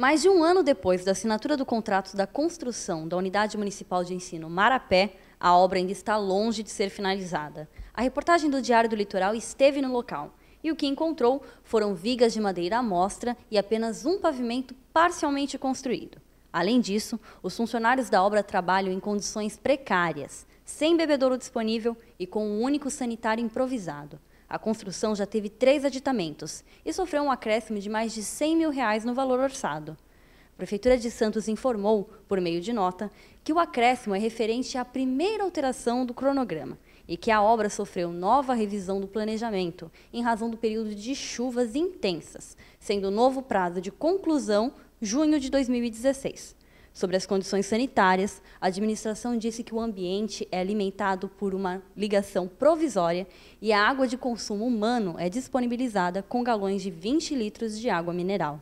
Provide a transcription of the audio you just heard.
Mais de um ano depois da assinatura do contrato da construção da Unidade Municipal de Ensino Marapé, a obra ainda está longe de ser finalizada. A reportagem do Diário do Litoral esteve no local e o que encontrou foram vigas de madeira à mostra e apenas um pavimento parcialmente construído. Além disso, os funcionários da obra trabalham em condições precárias, sem bebedouro disponível e com um único sanitário improvisado. A construção já teve três aditamentos e sofreu um acréscimo de mais de 100 mil reais no valor orçado. A Prefeitura de Santos informou, por meio de nota, que o acréscimo é referente à primeira alteração do cronograma e que a obra sofreu nova revisão do planejamento em razão do período de chuvas intensas, sendo o novo prazo de conclusão junho de 2016. Sobre as condições sanitárias, a administração disse que o ambiente é alimentado por uma ligação provisória e a água de consumo humano é disponibilizada com galões de 20 litros de água mineral.